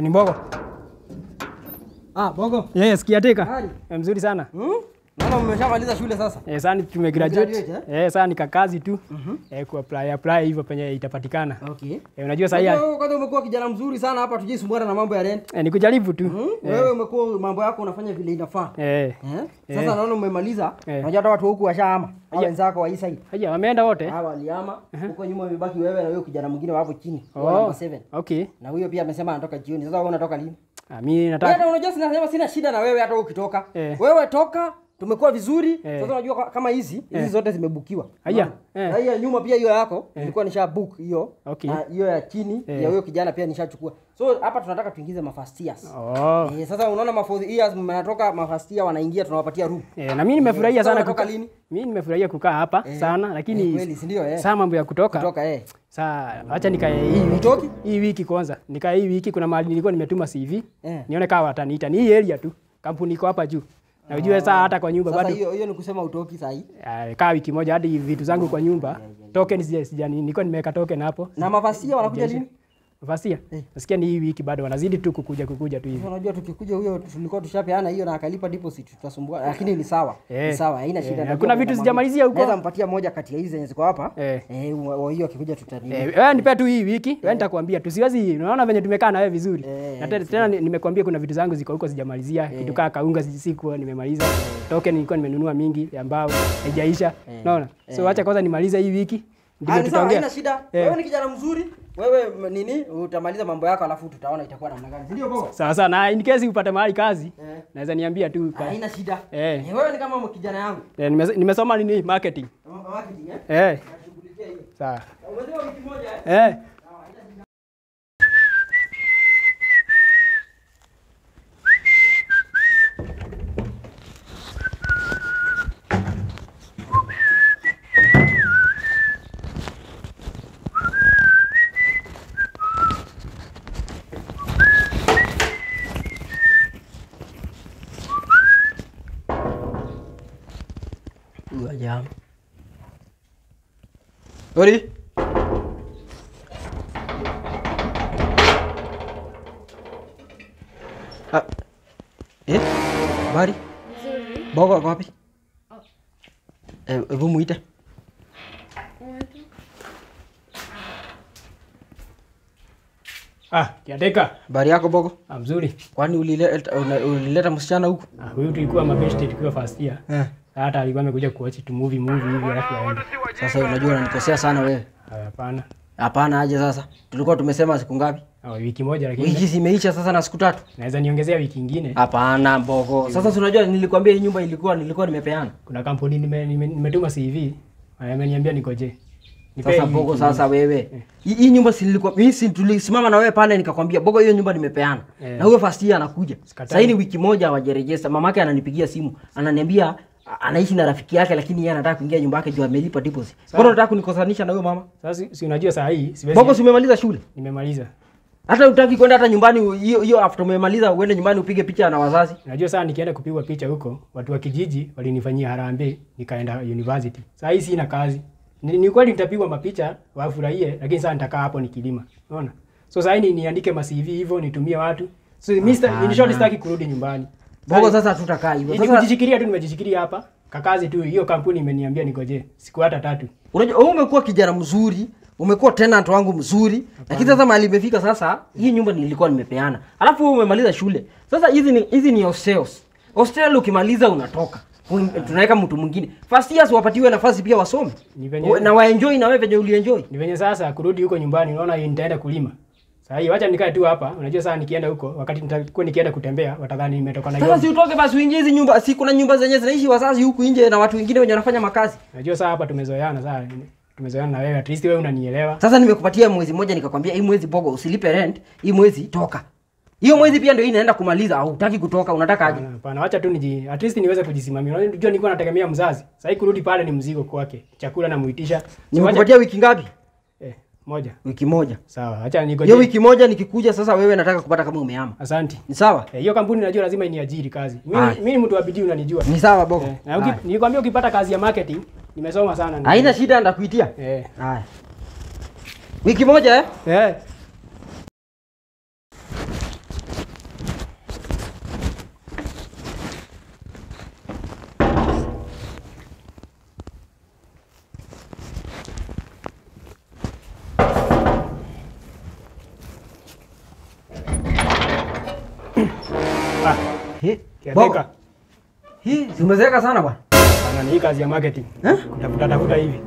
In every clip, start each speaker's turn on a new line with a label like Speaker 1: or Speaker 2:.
Speaker 1: ni yaani Mbogo? Ah, Mbogo. Yes, kiateka. Eh, mzuri sana. Hmm? Naona mmeshamaliza shule sasa? Eh, sasa tumegraduate. Eh, eh sasa nika kazi tu. Mm -hmm. Eh, kuapply apply hivyo penye itapatikana. Okay. Eh, unajua sasa hivi. Kwanza umekuwa kijana mzuri sana hapa tujisumbuana na mambo ya rent. Eh, nikujaribu tu. Mm -hmm. Wewe umekuwa mambo yako unafanya vile inafaa. Eh. eh? Sasa naona umemaliza. Unajua hata watu huku washaama. Hao wenzako wa hii side. Haja wameenda wote. Ah, waliama. Uh-huh. Huko nyuma umebaki wewe na huyo kijana mwingine wapo chini. Oh. Okay. Na huyo pia amesema anatoka jioni. Sasa wewe unatoka lini? Ah, mimi nataka. Yaani unajua sina sema sina shida na wewe hata ukitoka. Wewe toka tumekuwa vizuri eh. Sasa unajua kama hizi hizi eh. zote zimebukiwa haya eh. haya nyuma pia hiyo yako eh. ilikuwa nisha book hiyo okay. na hiyo ya chini eh. ya huyo kijana pia nishachukua. So hapa tunataka tuingize mafasitias oh. Eh, sasa unaona mafasitias mnatoka mafastia wanaingia tunawapatia room eh, na mimi nimefurahia sana kuka, lini? mimi nimefurahia kukaa hapa eh. sana lakini eh, kweli, sindio, eh. saa mambo ya kutoka, kutoka eh. Saa acha nikae hii mm, wiki, hii wiki kwanza nikae hii wiki. Kuna mahali nilikuwa nimetuma CV eh. nione kama wataniita, ni hii area tu, kampuni iko hapa juu na ujue saa hata kwa nyumba bado hiyo hiyo ni kusema utoki sahi. Uh, kaa wiki moja hadi vitu zangu kwa nyumba yeah, yeah, Token sija nilikuwa nimeweka token hapo. Na mavasia wanakuja lini? Vasia. Eh. Nasikia ni hii wiki bado wanazidi tu kukuja kukuja tu hivi. Unajua tukikuja huyo tulikuwa tushapeana hiyo na akalipa deposit tutasumbua lakini ni sawa. Eh. Ni sawa, haina shida. Eh. Kuna vitu sijamalizia huko. Naweza mpatia moja kati ya hizi zenye ziko hapa. Eh, eh hiyo akikuja tutani. Eh, wewe nipea tu hii wiki. Wewe eh. nitakwambia tu siwezi. Unaona venye tumekaa na wewe vizuri. Eh, na tena nimekuambia kuna vitu zangu ziko huko sijamalizia. Kitu kaa kaunga siku nimemaliza. Token nilikuwa nimenunua mingi ya mbao haijaisha. Unaona? So acha kwanza nimalize hii wiki. Ah, ndio tutaongea. Haina shida. Wewe ni kijana mzuri wewe nini utamaliza mambo yako, alafu tutaona itakuwa namna gani, ndio ndio sawa sawa na in case upate mahali kazi yeah. naweza niambia tu ka... haina shida eh. Yeah. wewe ni kama kijana yangu eh, nime, nimesoma nini marketing,
Speaker 2: marketing eh, yeah.
Speaker 1: yeah. Sawa, umesema wiki moja eh, yeah. yeah. Ready? Ah. Eh? Bari? Bawa kwa wapi? Oh. Eh, hebu muite. Ah, Kiandeka. Bari yako Bogo? Ah, mzuri. Kwani ulileta ulileta msichana huku? Ah, huyu tulikuwa mabeshte tukiwa first year. Eh hata alikuwa amekuja kuwatch tu movie movie hivi alafu aende. Sasa unajua unanikosea sana wewe. Hapana. Hapana aje sasa. Tulikuwa tumesema siku ngapi? Oh, wiki moja lakini wiki zimeisha sasa na siku tatu. Naweza niongezea wiki nyingine. Hapana mboko. Sasa si unajua nilikwambia hii nyumba ilikuwa nilikuwa nimepeana. Kuna kampuni nimetuma nime, nime, CV. Ameniambia nikoje. Sasa mboko sasa wewe eh. hii yeah. nyumba si mimi si tulisimama na wewe pale nikakwambia mboko hiyo nyumba nimepeana yeah. na huyo first year anakuja sasa, hii wiki moja hawajarejesta. Mamake ananipigia simu ananiambia anaishi na rafiki yake, lakini yeye anataka kuingia nyumba yake juu amelipa deposit. Mbona unataka kunikosanisha na huyo mama? Sasa si unajua saa hii siwezi. Mbona si umemaliza shule? Nimemaliza. Hata utaki kwenda hata nyumbani hiyo hiyo, after umemaliza uende nyumbani upige picha na wazazi. Unajua saa nikienda kupigwa picha huko, watu wa kijiji walinifanyia harambee, nikaenda university. Saa hii sina kazi. Ni, ni kweli nitapigwa mapicha wafurahie, lakini sasa nitakaa hapo nikilima. Unaona? So saa hii niandike ma CV hivyo nitumie watu. So mimi in short sitaki kurudi nyumbani. Bogo sasa tutakaa yaani hivyo. Sasa nimejishikilia tu nimejishikilia hapa. Kakazi tu hiyo kampuni imeniambia nikoje siku hata tatu. Unajua wewe umekuwa kijana mzuri, umekuwa tenant wangu mzuri, lakini sasa mahali imefika sasa hii nyumba nilikuwa nimepeana. Alafu wewe umemaliza shule. Sasa hizi ni hizi ni hostels. Hostel ukimaliza unatoka. Tunaweka mtu mwingine. First years wapatiwe nafasi pia wasome. Na waenjoy na wewe venye ulienjoy. Ni venye sasa kurudi huko nyumbani unaona nitaenda kulima. Sasa hiyo acha nikae tu hapa. Unajua sasa nikienda huko wakati nitakuwa nikienda kutembea watadhani nimetoka na Nairobi. Sasa si utoke basi uingie hizi nyumba. Si kuna nyumba zenye zinaishi wazazi huku nje na watu wengine wenye wanafanya makazi. Unajua sasa hapa tumezoeana sasa. Tumezoeana na wewe at least wewe unanielewa. Sasa nimekupatia mwezi mmoja nikakwambia hii mwezi bogo usilipe rent, hii mwezi toka. Hiyo mwezi pia ndio hii inaenda kumaliza au hutaki kutoka unataka aje? Hapana, acha tu niji at least niweze kujisimamia. Unajua nilikuwa nategemea mzazi. Sasa hii kurudi pale ni mzigo kwake. Chakula namuitisha. Nimekupatia wiki ngapi? moja. Wiki moja. Sawa. Acha ningoje. Hiyo wiki moja nikikuja sasa wewe nataka kupata kama umehama. Asante. Ni sawa? Eh, hiyo kampuni najua lazima iniajiri kazi. Mimi ni mtu wa bidii unanijua. Ni sawa Boko. Eh, na uki, nikwambia ukipata kazi ya marketing nimesoma sana. Haina shida ndakuitia. Eh. Haya. Wiki moja eh? Eh. Hii zimezeka sana bwana. Sana ni kazi ya marketing. Eh? Kutafuta tafuta hivi.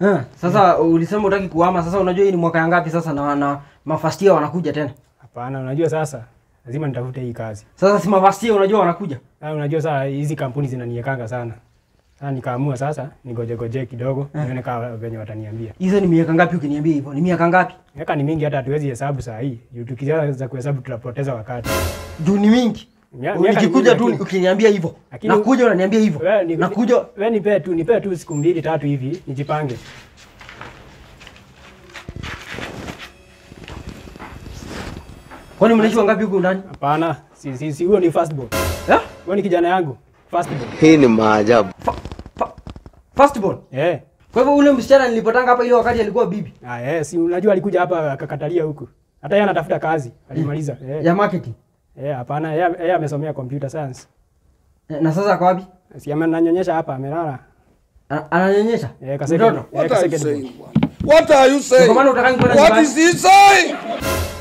Speaker 1: Eh, sasa yeah. Ulisema utaki kuhama. Sasa unajua hii ni mwaka ngapi sasa na, na mafastia wanakuja tena? Hapana, unajua sasa lazima nitafute hii kazi. Sasa si mafastia unajua wanakuja. Ah, unajua sasa hizi kampuni zinaniekanga sana. Sasa nikaamua sasa nigoje goje kidogo eh, nione kama venye wataniambia. Hizo ni miaka ngapi ukiniambia hivyo? Ni miaka ngapi? Miaka ni mingi hata hatuwezi hesabu saa hii. Juu tukianza kuhesabu tutapoteza wakati. Juu ni mingi.
Speaker 2: Ulijikuja tu
Speaker 1: ukiniambia hivyo. Nakuja unaniambia hivyo. Nakuja. Wewe nipe tu, nipe tu siku mbili tatu hivi nijipange. Kwani mnaishi wangapi huko ndani? Hapana, si si si, huyo ni fastball. Eh? Wewe ni kijana yangu. Fastball. Hii ni maajabu. Fa, fa, fastball. Eh. Yeah. Kwa hivyo ule msichana nilipotanga hapa ile wakati alikuwa bibi. Ah, eh, yeah, si unajua alikuja hapa akakatalia huku. Hata yeye anatafuta kazi, alimaliza. Eh. Yeah. Ya marketing. Eh, Hapana, yeah, yeye eh, amesomea computer science. Eh, na sasa kwa wapi? Si ananyonyesha hapa amelala. Ananyonyesha? Eh, eh what are you saying? What are you saying? What is he saying?